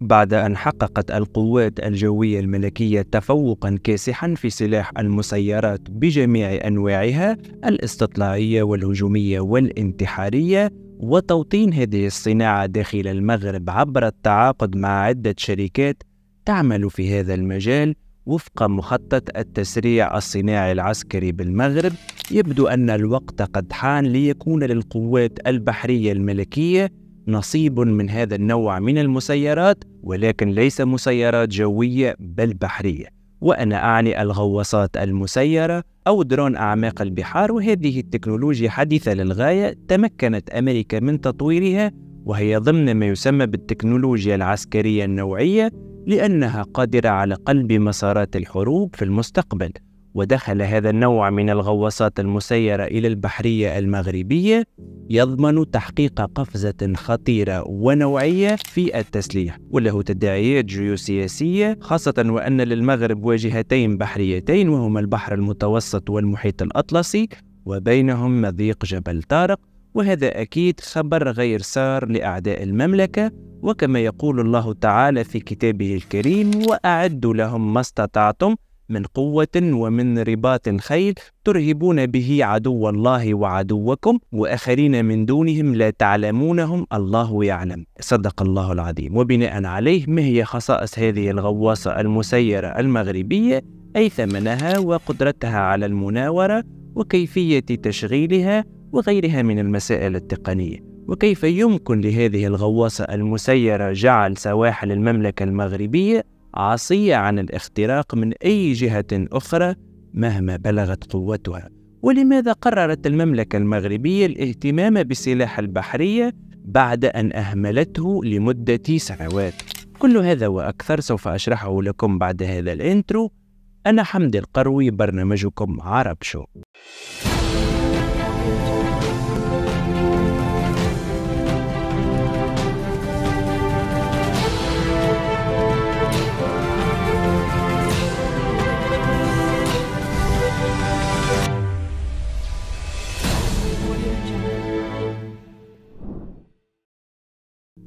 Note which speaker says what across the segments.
Speaker 1: بعد أن حققت القوات الجوية الملكية تفوقا كاسحا في سلاح المسيرات بجميع أنواعها الاستطلاعية والهجومية والانتحارية وتوطين هذه الصناعة داخل المغرب عبر التعاقد مع عدة شركات تعمل في هذا المجال وفق مخطط التسريع الصناعي العسكري بالمغرب يبدو أن الوقت قد حان ليكون للقوات البحرية الملكية نصيب من هذا النوع من المسيرات ولكن ليس مسيرات جوية بل بحرية وأنا أعني الغواصات المسيرة أو درون أعماق البحار وهذه التكنولوجيا حديثة للغاية تمكنت أمريكا من تطويرها وهي ضمن ما يسمى بالتكنولوجيا العسكرية النوعية لأنها قادرة على قلب مسارات الحروب في المستقبل ودخل هذا النوع من الغواصات المسيرة إلى البحرية المغربية يضمن تحقيق قفزة خطيرة ونوعية في التسليح وله تداعيات جيوسياسية خاصة وأن للمغرب واجهتين بحريتين وهما البحر المتوسط والمحيط الأطلسي وبينهم مضيق جبل طارق وهذا أكيد خبر غير سار لأعداء المملكة وكما يقول الله تعالى في كتابه الكريم وأعدوا لهم ما استطعتم من قوة ومن رباط خيل ترهبون به عدو الله وعدوكم وآخرين من دونهم لا تعلمونهم الله يعلم صدق الله العظيم وبناء عليه ما هي خصائص هذه الغواصة المسيرة المغربية أي ثمنها وقدرتها على المناورة وكيفية تشغيلها وغيرها من المسائل التقنيه وكيف يمكن لهذه الغواصة المسيرة جعل سواحل المملكة المغربية عاصية عن الاختراق من أي جهة أخرى مهما بلغت قوتها ولماذا قررت المملكة المغربية الاهتمام بسلاح البحرية بعد أن أهملته لمدة سنوات كل هذا وأكثر سوف أشرحه لكم بعد هذا الإنترو أنا حمد القروي برنامجكم عرب شو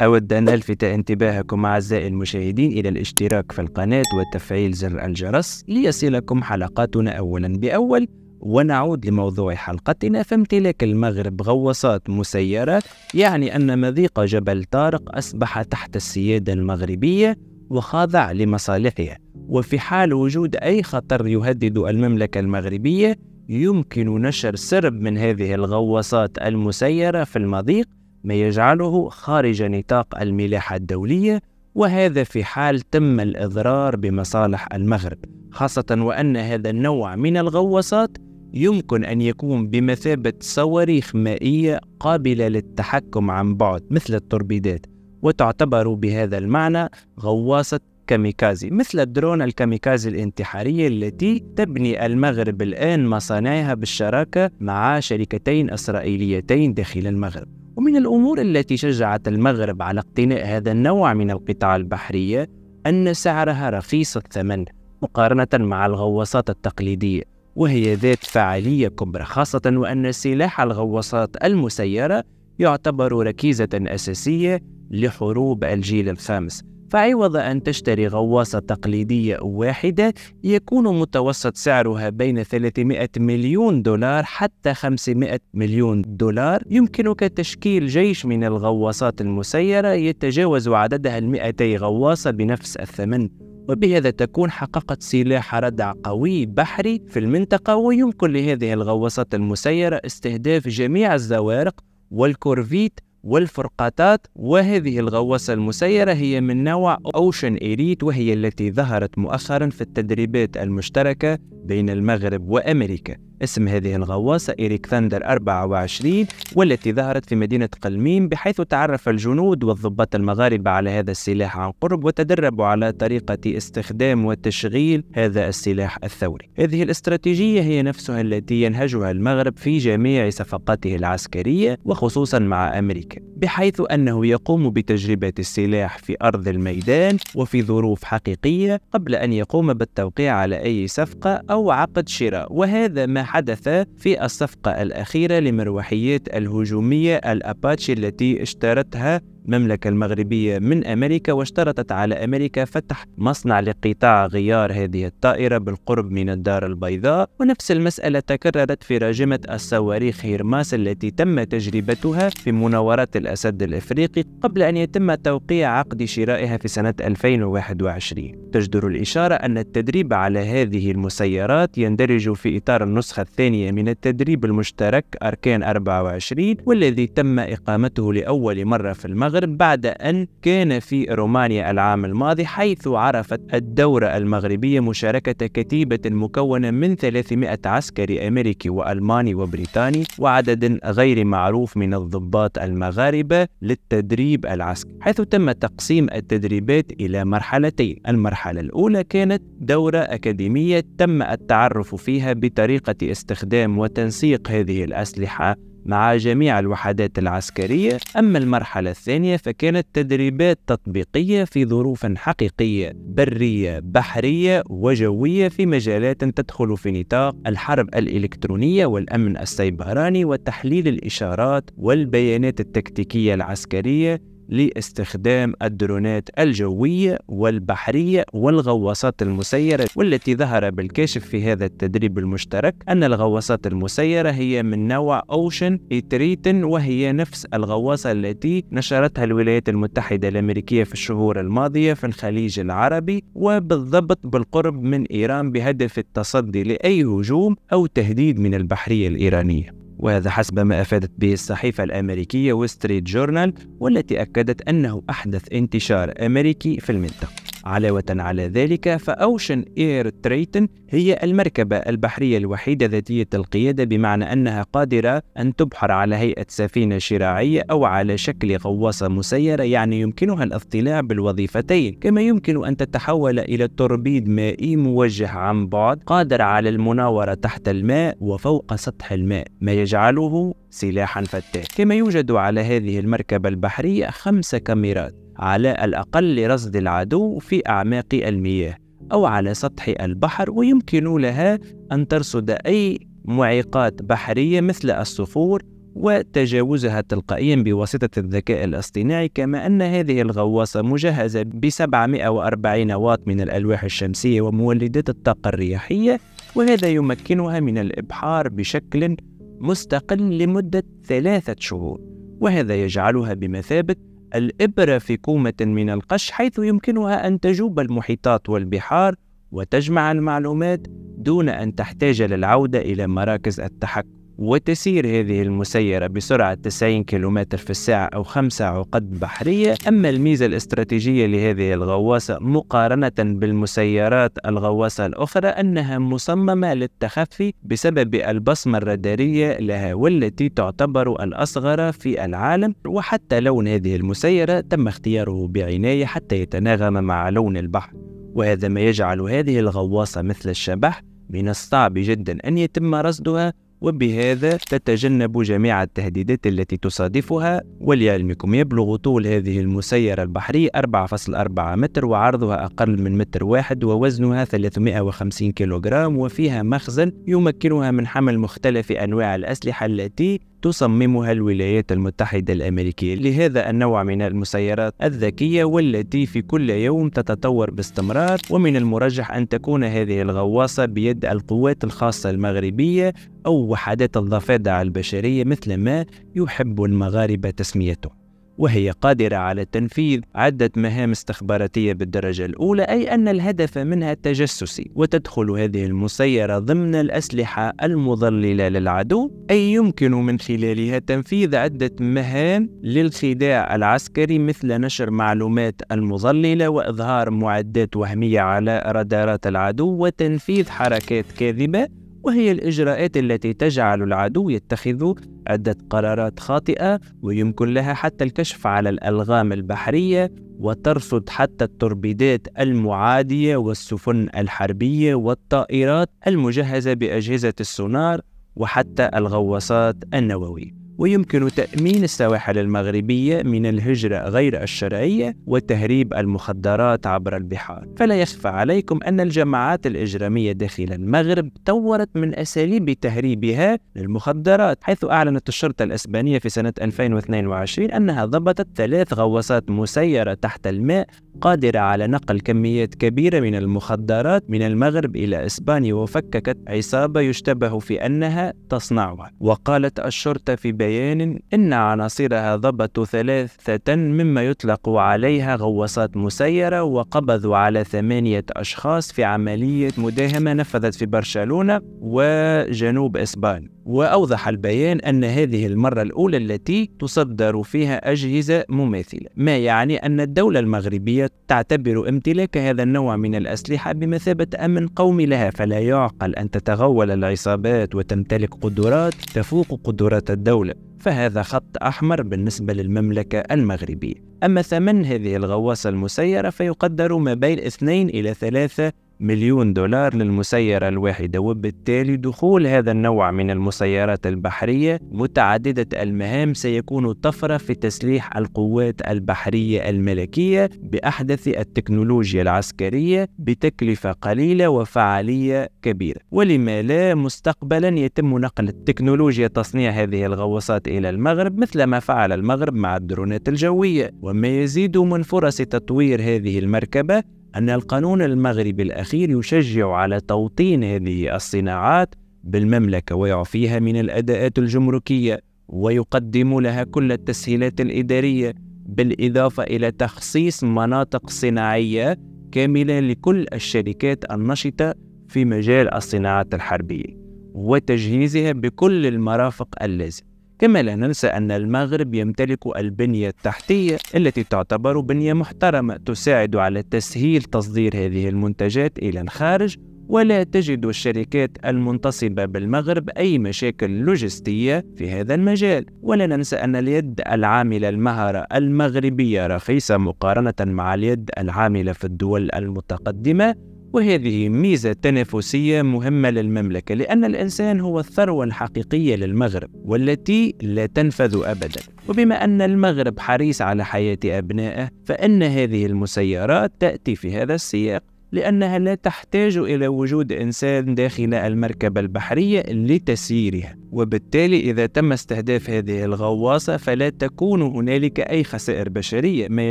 Speaker 1: أود أن ألفت انتباهكم أعزائي المشاهدين إلى الاشتراك في القناة وتفعيل زر الجرس ليصلكم حلقاتنا أولا بأول ونعود لموضوع حلقتنا فامتلاك المغرب غواصات مسيرة يعني أن مضيق جبل طارق أصبح تحت السيادة المغربية وخاضع لمصالحها وفي حال وجود أي خطر يهدد المملكة المغربية يمكن نشر سرب من هذه الغواصات المسيرة في المضيق ما يجعله خارج نطاق الملاحة الدولية وهذا في حال تم الإضرار بمصالح المغرب خاصة وأن هذا النوع من الغواصات يمكن أن يكون بمثابة صواريخ مائية قابلة للتحكم عن بعد مثل التوربيدات وتعتبر بهذا المعنى غواصة كاميكازي مثل الدرون الكاميكازي الانتحارية التي تبني المغرب الآن مصانعها بالشراكة مع شركتين إسرائيليتين داخل المغرب ومن الأمور التي شجعت المغرب على اقتناء هذا النوع من القطع البحرية أن سعرها رخيص الثمن مقارنة مع الغواصات التقليدية وهي ذات فعالية كبرى خاصة وأن سلاح الغواصات المسيرة يعتبر ركيزة أساسية لحروب الجيل الخامس فعوض أن تشتري غواصة تقليدية واحدة يكون متوسط سعرها بين 300 مليون دولار حتى 500 مليون دولار يمكنك تشكيل جيش من الغواصات المسيرة يتجاوز عددها 200 غواصة بنفس الثمن وبهذا تكون حققت سلاح ردع قوي بحري في المنطقة ويمكن لهذه الغواصات المسيرة استهداف جميع الزوارق والكورفيت والفرقاتات وهذه الغواصة المسيرة هي من نوع أوشن إيريت وهي التي ظهرت مؤخرا في التدريبات المشتركة بين المغرب وأمريكا اسم هذه الغواصة إيريك ثاندر 24 والتي ظهرت في مدينة قلميم بحيث تعرف الجنود والضباط المغاربة على هذا السلاح عن قرب وتدربوا على طريقة استخدام وتشغيل هذا السلاح الثوري هذه الاستراتيجية هي نفسها التي ينهجها المغرب في جميع صفقاته العسكرية وخصوصا مع أمريكا بحيث أنه يقوم بتجربة السلاح في أرض الميدان وفي ظروف حقيقية قبل أن يقوم بالتوقيع على أي صفقة أو عقد شراء وهذا ما حدث في الصفقة الأخيرة لمروحيات الهجومية الأباتشي التي اشترتها المملكة المغربية من أمريكا واشترطت على أمريكا فتح مصنع لقطاع غيار هذه الطائرة بالقرب من الدار البيضاء ونفس المسألة تكررت في راجمة الصواريخ هيرماس التي تم تجربتها في مناورات الأسد الإفريقي قبل أن يتم توقيع عقد شرائها في سنة 2021 تجدر الإشارة أن التدريب على هذه المسيرات يندرج في إطار النسخة الثانية من التدريب المشترك أركان 24 والذي تم إقامته لأول مرة في المغرب المغرب بعد أن كان في رومانيا العام الماضي حيث عرفت الدورة المغربية مشاركة كتيبة مكونة من 300 عسكري أمريكي وألماني وبريطاني وعدد غير معروف من الضباط المغاربة للتدريب العسكري حيث تم تقسيم التدريبات إلى مرحلتين المرحلة الأولى كانت دورة أكاديمية تم التعرف فيها بطريقة استخدام وتنسيق هذه الأسلحة مع جميع الوحدات العسكرية أما المرحلة الثانية فكانت تدريبات تطبيقية في ظروف حقيقية برية بحرية وجوية في مجالات تدخل في نطاق الحرب الإلكترونية والأمن السيبراني وتحليل الإشارات والبيانات التكتيكية العسكرية لاستخدام الدرونات الجوية والبحرية والغواصات المسيرة والتي ظهر بالكشف في هذا التدريب المشترك أن الغواصات المسيرة هي من نوع أوشن إتريتن وهي نفس الغواصة التي نشرتها الولايات المتحدة الأمريكية في الشهور الماضية في الخليج العربي وبالضبط بالقرب من إيران بهدف التصدي لأي هجوم أو تهديد من البحرية الإيرانية وهذا حسب ما أفادت به الصحيفة الأمريكية وستريت جورنال والتي أكدت أنه أحدث انتشار أمريكي في المنطقة علاوة على ذلك فأوشن إير تريتن هي المركبة البحرية الوحيدة ذاتية القيادة بمعنى أنها قادرة أن تبحر على هيئة سفينة شراعية أو على شكل غواصة مسيرة يعني يمكنها الاضطلاع بالوظيفتين كما يمكن أن تتحول إلى توربيد مائي موجه عن بعد قادر على المناورة تحت الماء وفوق سطح الماء ما يجعله سلاحا فتاك كما يوجد على هذه المركبة البحرية خمس كاميرات على الأقل لرصد العدو في أعماق المياه أو على سطح البحر ويمكن لها أن ترصد أي معيقات بحرية مثل الصخور وتجاوزها تلقائيا بواسطة الذكاء الاصطناعي كما أن هذه الغواصة مجهزة ب 740 واط من الألواح الشمسية ومولدات الطاقة الرياحية وهذا يمكنها من الإبحار بشكل مستقل لمدة ثلاثة شهور وهذا يجعلها بمثابة الإبرة في كومة من القش حيث يمكنها أن تجوب المحيطات والبحار وتجمع المعلومات دون أن تحتاج للعودة إلى مراكز التحكم وتسير هذه المسيرة بسرعة 90 كم في الساعة أو خمسة عقد بحرية أما الميزة الاستراتيجية لهذه الغواصة مقارنة بالمسيرات الغواصة الأخرى أنها مصممة للتخفي بسبب البصمة الرادارية لها والتي تعتبر الأصغر في العالم وحتى لون هذه المسيرة تم اختياره بعناية حتى يتناغم مع لون البحر وهذا ما يجعل هذه الغواصة مثل الشبح من الصعب جدا أن يتم رصدها وبهذا تتجنب جميع التهديدات التي تصادفها ولعلمكم يبلغ طول هذه المسيرة البحرية 4.4 متر وعرضها أقل من متر واحد ووزنها 350 كيلوغرام وفيها مخزن يمكنها من حمل مختلف أنواع الأسلحة التي تصممها الولايات المتحدة الأمريكية لهذا النوع من المسيرات الذكية والتي في كل يوم تتطور باستمرار ومن المرجح أن تكون هذه الغواصة بيد القوات الخاصة المغربية أو وحدات الضفادع البشرية مثل ما يحب المغاربة تسميته وهي قادرة على تنفيذ عدة مهام استخباراتية بالدرجة الأولى أي أن الهدف منها التجسسي وتدخل هذه المسيرة ضمن الأسلحة المضللة للعدو أي يمكن من خلالها تنفيذ عدة مهام للخداع العسكري مثل نشر معلومات المضللة وإظهار معدات وهمية على رادارات العدو وتنفيذ حركات كاذبة وهي الإجراءات التي تجعل العدو يتخذ عدة قرارات خاطئة ويمكن لها حتى الكشف على الألغام البحرية وترصد حتى التوربيدات المعادية والسفن الحربية والطائرات المجهزة بأجهزة السونار وحتى الغواصات النووية ويمكن تأمين السواحل المغربية من الهجرة غير الشرعية وتهريب المخدرات عبر البحار فلا يخفى عليكم أن الجماعات الإجرامية داخل المغرب طورت من أساليب تهريبها للمخدرات حيث أعلنت الشرطة الإسبانية في سنة 2022 أنها ضبطت ثلاث غواصات مسيرة تحت الماء قادرة على نقل كميات كبيرة من المخدرات من المغرب إلى إسبانيا وفككت عصابة يشتبه في أنها تصنعها وقالت الشرطة في بيان بيان أن عناصرها ضبطوا ثلاثة مما يطلق عليها غواصات مسيرة وقبضوا على ثمانية أشخاص في عملية مداهمة نفذت في برشلونة وجنوب إسبانيا وأوضح البيان أن هذه المرة الأولى التي تصدر فيها أجهزة مماثلة ما يعني أن الدولة المغربية تعتبر امتلاك هذا النوع من الأسلحة بمثابة أمن قومي لها فلا يعقل أن تتغول العصابات وتمتلك قدرات تفوق قدرات الدولة فهذا خط أحمر بالنسبة للمملكة المغربية أما ثمن هذه الغواصة المسيرة فيقدر ما بين 2 إلى 3 مليون دولار للمسيرة الواحدة وبالتالي دخول هذا النوع من المسيرات البحرية متعددة المهام سيكون طفرة في تسليح القوات البحرية الملكية بأحدث التكنولوجيا العسكرية بتكلفة قليلة وفعالية كبيرة ولما لا مستقبلا يتم نقل تكنولوجيا تصنيع هذه الغواصات إلى المغرب مثل ما فعل المغرب مع الدرونات الجوية وما يزيد من فرص تطوير هذه المركبة أن القانون المغربي الأخير يشجع على توطين هذه الصناعات بالمملكة ويعفيها من الأداءات الجمركية ويقدم لها كل التسهيلات الإدارية بالإضافة إلى تخصيص مناطق صناعية كاملة لكل الشركات النشطة في مجال الصناعات الحربية وتجهيزها بكل المرافق اللازمة كما لا ننسى أن المغرب يمتلك البنية التحتية التي تعتبر بنية محترمة تساعد على تسهيل تصدير هذه المنتجات إلى الخارج ولا تجد الشركات المنتصبة بالمغرب أي مشاكل لوجستية في هذا المجال ولا ننسى أن اليد العاملة المهرة المغربية رخيصة مقارنة مع اليد العاملة في الدول المتقدمة وهذه ميزة تنافسية مهمة للمملكة لأن الإنسان هو الثروة الحقيقية للمغرب والتي لا تنفذ أبدا وبما أن المغرب حريص على حياة أبنائه فإن هذه المسيرات تأتي في هذا السياق لأنها لا تحتاج إلى وجود إنسان داخل المركبة البحرية لتسييرها، وبالتالي إذا تم استهداف هذه الغواصة فلا تكون هنالك أي خسائر بشرية، ما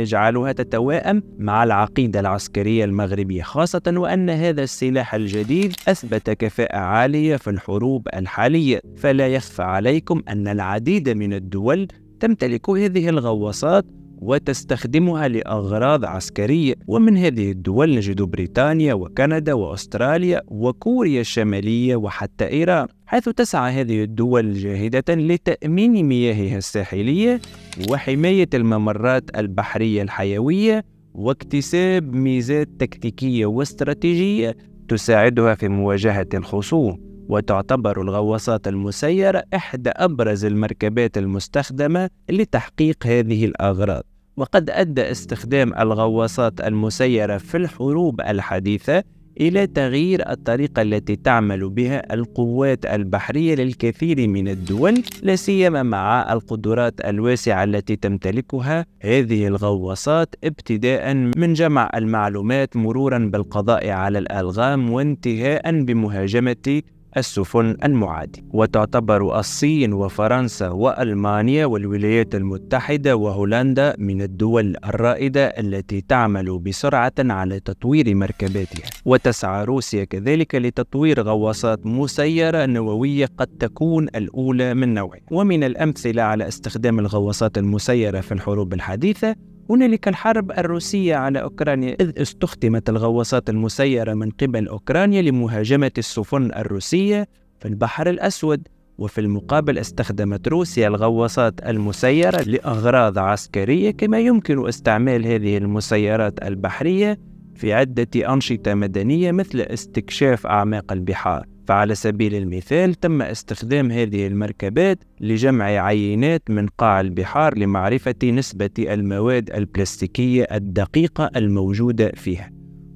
Speaker 1: يجعلها تتوائم مع العقيدة العسكرية المغربية، خاصة وأن هذا السلاح الجديد أثبت كفاءة عالية في الحروب الحالية، فلا يخفى عليكم أن العديد من الدول تمتلك هذه الغواصات وتستخدمها لأغراض عسكرية ومن هذه الدول نجد بريطانيا وكندا وأستراليا وكوريا الشمالية وحتى إيران حيث تسعى هذه الدول جاهدة لتأمين مياهها الساحلية وحماية الممرات البحرية الحيوية واكتساب ميزات تكتيكية واستراتيجية تساعدها في مواجهة الخصوم وتعتبر الغواصات المسيرة إحدى أبرز المركبات المستخدمة لتحقيق هذه الأغراض وقد أدى استخدام الغواصات المسيرة في الحروب الحديثة إلى تغيير الطريقة التي تعمل بها القوات البحرية للكثير من الدول لا سيما مع القدرات الواسعة التي تمتلكها هذه الغواصات ابتداء من جمع المعلومات مرورا بالقضاء على الألغام وانتهاء بمهاجمة السفن المعادي وتعتبر الصين وفرنسا وألمانيا والولايات المتحدة وهولندا من الدول الرائدة التي تعمل بسرعة على تطوير مركباتها وتسعى روسيا كذلك لتطوير غواصات مسيرة نووية قد تكون الأولى من نوعها ومن الأمثلة على استخدام الغواصات المسيرة في الحروب الحديثة هنالك الحرب الروسية على أوكرانيا إذ استخدمت الغواصات المسيرة من قبل أوكرانيا لمهاجمة السفن الروسية في البحر الأسود وفي المقابل استخدمت روسيا الغواصات المسيرة لأغراض عسكرية كما يمكن استعمال هذه المسيرات البحرية في عدة أنشطة مدنية مثل استكشاف أعماق البحار فعلى سبيل المثال تم استخدام هذه المركبات لجمع عينات من قاع البحار لمعرفة نسبة المواد البلاستيكية الدقيقة الموجودة فيها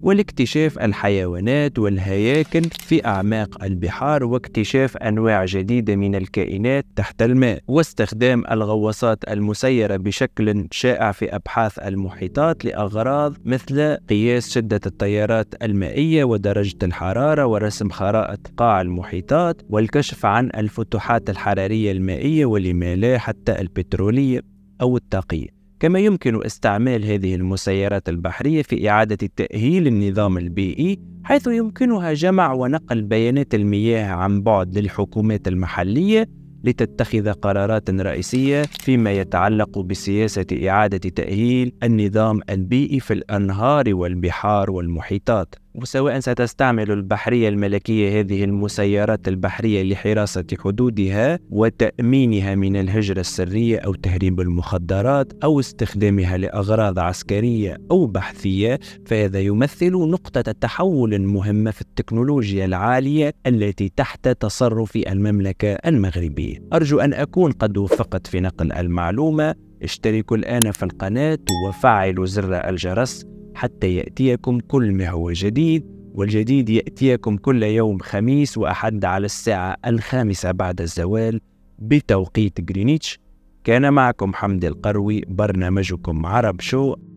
Speaker 1: والاكتشاف الحيوانات والهياكل في أعماق البحار واكتشاف أنواع جديدة من الكائنات تحت الماء واستخدام الغواصات المسيرة بشكل شائع في أبحاث المحيطات لأغراض مثل قياس شدة التيارات المائية ودرجة الحرارة ورسم خرائط قاع المحيطات والكشف عن الفتوحات الحرارية المائية لا حتى البترولية أو الطاقية كما يمكن استعمال هذه المسيرات البحرية في إعادة تأهيل النظام البيئي حيث يمكنها جمع ونقل بيانات المياه عن بعد للحكومات المحلية لتتخذ قرارات رئيسية فيما يتعلق بسياسة إعادة تأهيل النظام البيئي في الأنهار والبحار والمحيطات وسواء ستستعمل البحرية الملكية هذه المسيرات البحرية لحراسة حدودها وتأمينها من الهجرة السرية أو تهريب المخدرات أو استخدامها لأغراض عسكرية أو بحثية فهذا يمثل نقطة تحول مهمة في التكنولوجيا العالية التي تحت تصرف المملكة المغربية أرجو أن أكون قد وفقت في نقل المعلومة اشتركوا الآن في القناة وفعلوا زر الجرس حتى يأتيكم كل ما هو جديد والجديد يأتيكم كل يوم خميس وأحد على الساعة الخامسة بعد الزوال بتوقيت غرينيتش كان معكم حمد القروي برنامجكم عرب شو